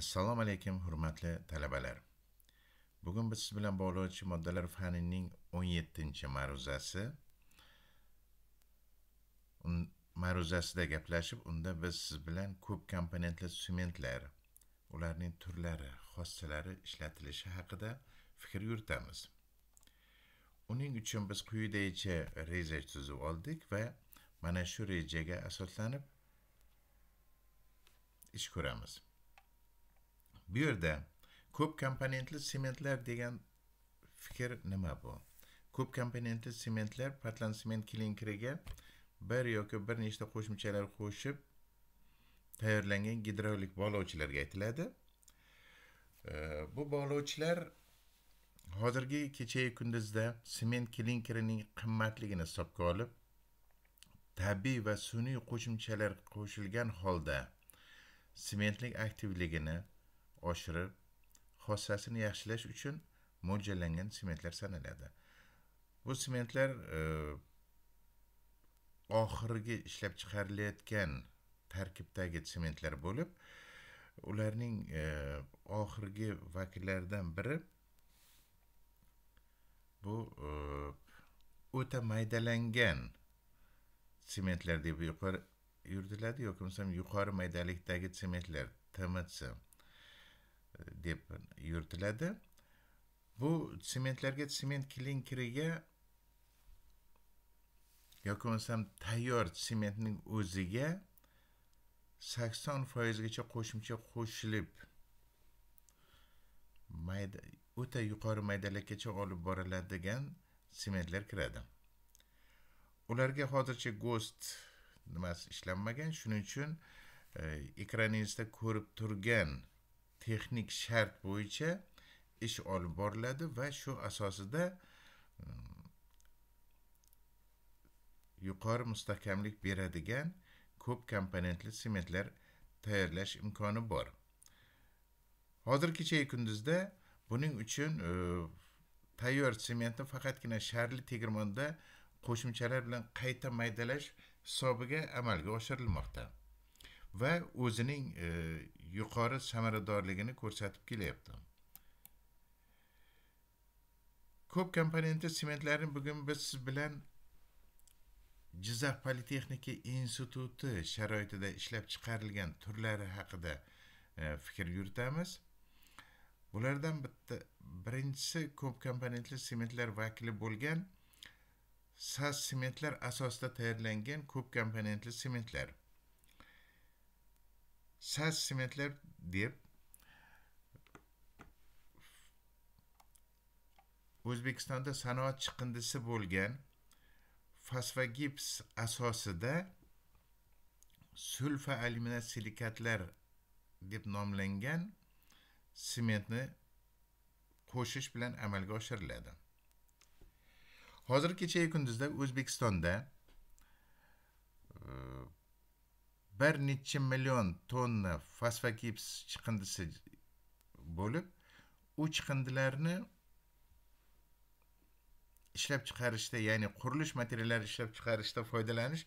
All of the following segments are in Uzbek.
assalomu alaykum hurmatli talabalar bugun biz siz bilan bog'lovchi moddalar fanining 17 ma'ruzasi ma'ruzasida gaplashib unda biz siz bilan ko'p komponentli sementlar ularning turlari xossalari ishlatilishi haqida fikr yuritamiz uning uchun biz quyidagicha reja tuzib oldik va mana shu rejaga asoslanib ish ko'ramiz bu yerda ko'p komponentli sementlar degan fikr nima bu ko'p komponentli sementlar portland sement klinkeriga bir yoki bir nechta qo'shimchalar qo'shib tayyorlangan gidrolik bog'lovchilarga aytiladi bu bog'lovchilar hozirgi kechayu kunduzda sement klinkerining qimmatligini hisobga olib tabiiy va sun'iy qo'shimchalar qo'shilgan holda sementlik aktivligini oshirib xossasini yaxshilash uchun mo'ljallangan sementlar sanaladi bu sementlar e, oxirgi ishlab chiqarilayotgan tarkibdagi sementlar bo'lib ularning e, oxirgi vakillaridan biri bu e, o'ta maydalangan sementlar deb yuqori yuritiladi yoki bo'lmasam yuqori maydalikdagi sementlar tmc deb yuritiladi bu sementlarga sement klinkeriga yoki bo'lmasam tayyor sementning o'ziga sakson foizgacha qo'shimcha qo'shilib mayda o'ta yuqori maydalakkacha olib boriladigan sementlar kiradi ularga hozircha go'st nimasi ishlanmagan shuning uchun e, ekraningizda ko'rib turgan texnik shart bo'yicha ish olib boriladi va shu asosida mm, yuqori mustahkamlik beradigan ko'p komponentli sementlar tayyorlash imkoni bor hozir kechayu kunduzda buning uchun e, tayyor sementni faqatgina sharli tegirmonda qo'shimchalar bilan qayta maydalash hisobiga amalga oshirilmoqda va o'zining e, yuqori samaradorligini ko'rsatib kelyapti ko'p komponentli sementlarni bugun biz siz bilan jizzax politexnika instituti sharoitida ishlab chiqarilgan turlari haqida e, fikr yuritamiz bulardan bitta birinchisi ko'p komponentli sementlar vakili bo'lgan sas sementlar asosida tayyorlangan ko'p komponentli sementlar sas sementlar deb o'zbekistonda sanoat chiqindisi bo'lgan fosfogips asosida sulfa alyuminat silikatlar deb nomlangan sementni qo'shish bilan amalga oshiriladi hozir kechayu kunduzda o'zbekistonda bir necha million tonna fosfogips chiqindisi bo'lib u chiqindilarni ishlab chiqarishda ya'ni qurilish materiallari ishlab chiqarishda foydalanish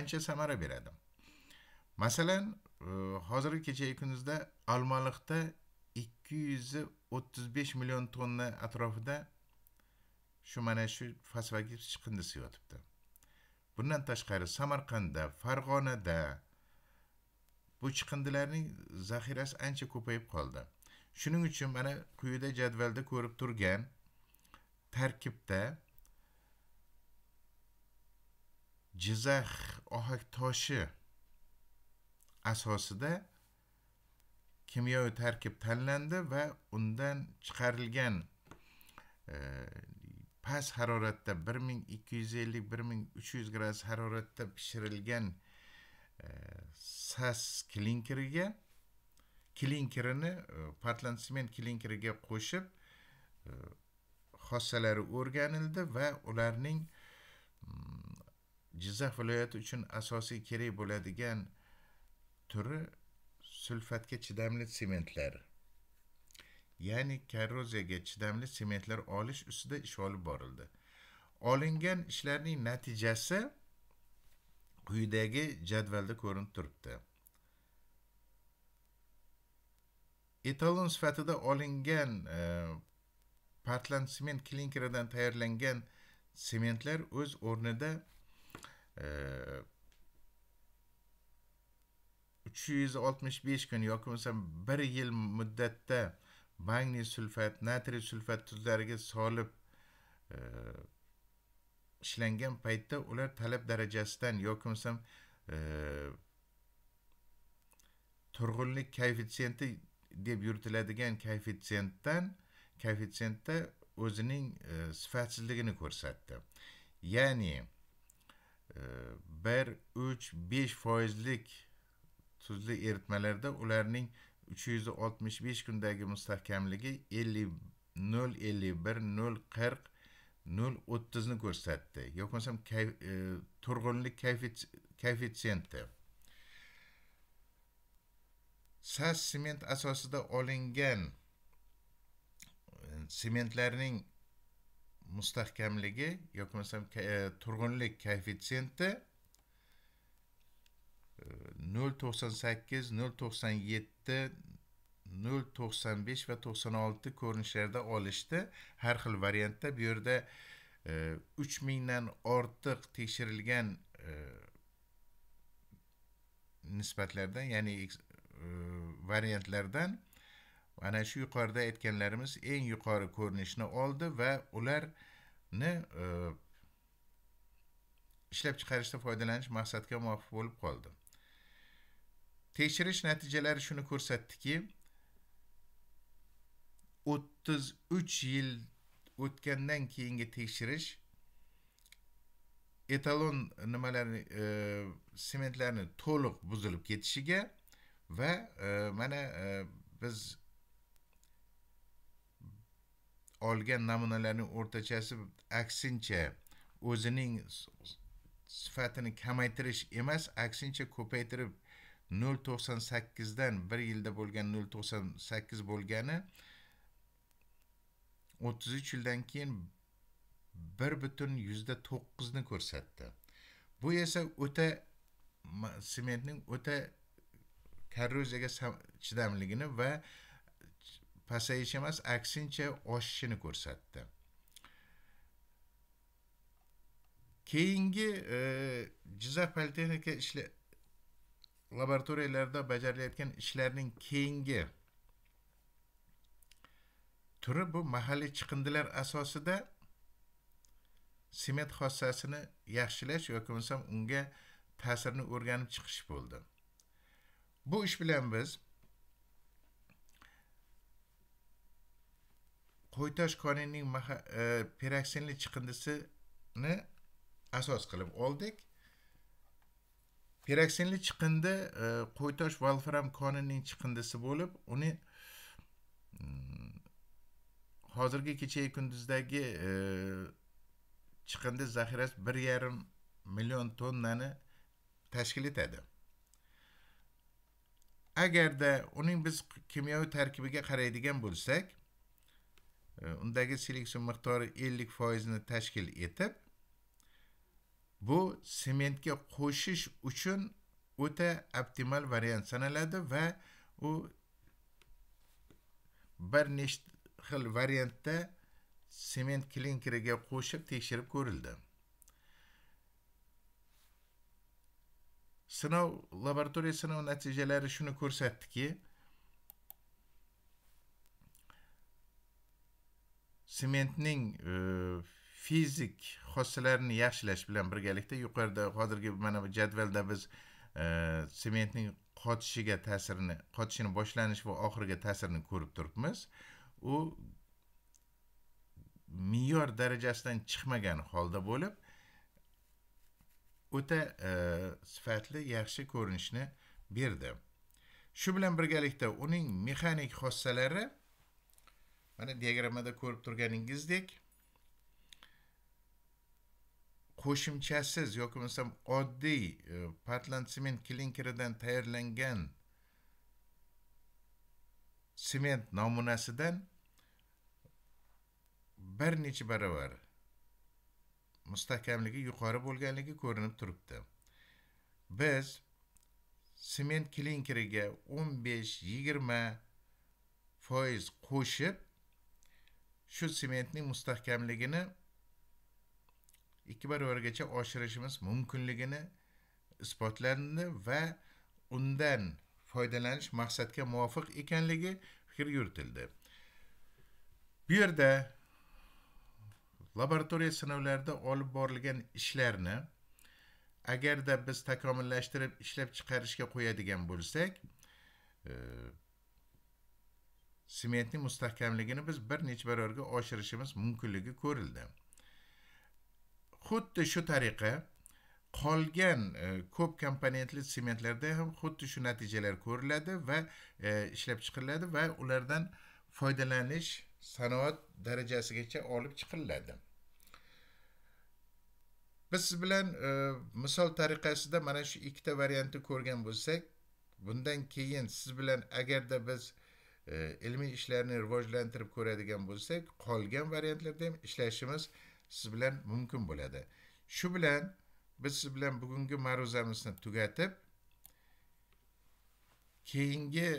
ancha samara beradi masalan e, hozirgi kechagi kunizda olmaliqda ikki yuz o'ttiz besh million tonna atrofida shu mana shu fosfogips chiqindisi yotibdi bundan tashqari samarqandda farg'onada bu chiqindilarning zaxirasi ancha ko'payib qoldi shuning uchun mana quyida jadvalda ko'rib turgan tarkibda jizax ohak toshi asosida kimyoviy tarkib tanlandi va undan chiqarilgan e, past haroratda 1250-1300 gradus haroratda pishirilgan sas klinkeriga klinkerini e, portlantsement klinkeriga qo'shib e, xossalari o'rganildi va ularning mm, jizzax viloyati uchun asosiy kerak bo'ladigan turi sulfatga chidamli sementlar ya'ni korroziyaga chidamli sementlar olish ustida ish olib borildi olingan ishlarning natijasi quyidagi jadvalda ko'rinib turibdi etalon sifatida olingan e, portland sement klinkeridan tayyorlangan sementlar o'z o'rnida e, uch yuz oltmish besh kun yoki bo'lmasam bir yil muddatda magniy sulfat natriy sulfat tuzlariga solib e, ishlangan paytda ular talab darajasidan yoki bo'lmasam e, turg'unlik koeffitsiyenti deb yuritiladigan koeffitsientdan koeffitsientda o'zining e, sifatsizligini ko'rsatdi ya'ni e, bir uch besh foizlik tuzli eritmalarda ularning uch yuz oltmish besh kundagi mustahkamligi ellik nol ellik bir nol qirq 0.30 ni ko'rsatdi yoki bo'lmasam e, turg'unlik koeffitsiyenti sas sement asosida olingan e, sementlarning mustahkamligi yoki bo'lmasam e, turg'unlik koeffitsiyenti 0.98 0.97 0.95 va 96 ko'rinishlarda olishdi har xil variantda bu yerda e, uch mingdan ortiq tekshirilgan e, nisbatlardan ya'ni e, variantlardan mana shu yuqorida aytganlarimiz eng yuqori ko'rinishni oldi va ularni ishlab chiqarishda foydalanish maqsadga muvofiq bo'lib qoldi tekshirish natijalari shuni ko'rsatdiki 33 yil o'tgandan keyingi tekshirish etalon nimalarni e, sementlarni to'liq buzilib ketishiga va e, mana e, biz olgan namunalarning o'rtachasi aksincha o'zining sifatini kamaytirish emas aksincha ko'paytirib nol to'qson sakkizdan bir yilda bo'lgan nol to'qson sakkiz bo'lgani 33 yildan keyin 1.9 ni ko'rsatdi. Bu esa o'ta sementning o'ta korroziyaga chidamligini va pasayish emas, aksincha oshishini ko'rsatdi. Keyingi e, Jizzax politexnika ishla laboratoriyalarida bajarilayotgan ishlarning keyingi turi bu mahalliy chiqindilar asosida sement xossasini yaxshilash yoki bo'lmasam unga ta'sirini o'rganib chiqish bo'ldi bu ish bilan biz qo'ytosh konining e, peraksinli chiqindisini asos qilib oldik peraksinli chiqindi e, qo'ytosh valfram konining chiqindisi bo'lib uni mm, hozirgi kechayu kunduzdagi e, chiqindi zaxirasi bir yarim million tonnani tashkil etadi agarda uning biz kimyoviy tarkibiga qaraydigan bo'lsak e, undagi seleksion miqdori ellik foizni tashkil etib bu sementga qo'shish uchun o'ta optimal variant sanaladi va u bir nechta xil variantda sement klinkeriga qo'shib tekshirib ko'rildi sinov laboratoriya sinov natijalari shuni ko'rsatdiki sementning e, fizik xossalarini yaxshilash bilan birgalikda yuqorida hozirgi mana bu jadvalda biz e, sementning qotishiga ta'sirini qotishini boshlanish va oxiriga ta'sirini ko'rib turibmiz u me'yor darajasidan chiqmagan holda bo'lib o'ta e, sifatli yaxshi ko'rinishni berdi shu bilan birgalikda uning mexanik xossalari mana diagrammada ko'rib turganingizdek qo'shimchasiz yoki bo'lmasam oddiy e, patland sement klinkeridan tayyorlangan sement namunasidan bir necha barobar mustahkamligi yuqori bo'lganligi ko'rinib turibdi biz sement klinkeriga 15-20 foiz qo'shib shu sementning mustahkamligini ikki barobargacha oshirishimiz mumkinligini isbotlandi va undan foydalanish maqsadga muvofiq ekanligi fikr yuritildi bu yerda laboratoriya sinovlarida olib borilgan ishlarni agarda biz takomillashtirib ishlab chiqarishga qo'yadigan bo'lsak e, sementning mustahkamligini biz bir necha barobarga oshirishimiz mumkinligi ko'rildi xuddi shu tariqa qolgan e, ko'p komponentli sementlarda ham xuddi shu natijalar ko'riladi va e, ishlab chiqiriladi va ulardan foydalanish sanoat darajasigacha olib chiqiladi biz bilan e, misol tariqasida mana shu ikkita variantni ko'rgan bo'lsak bundan keyin siz bilan agarda biz e, ilmiy ishlarni rivojlantirib ko'radigan bo'lsak qolgan variantlarda ham ishlashimiz siz bilan mumkin bo'ladi shu bilan biz siz bilan bugungi ma'ruzamizni tugatib keyingi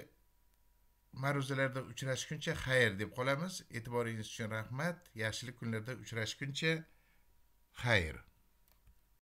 ma'ruzalarda uchrashguncha xayr deb qolamiz e'tiboringiz uchun rahmat yaxshilik kunlarda uchrashguncha xayr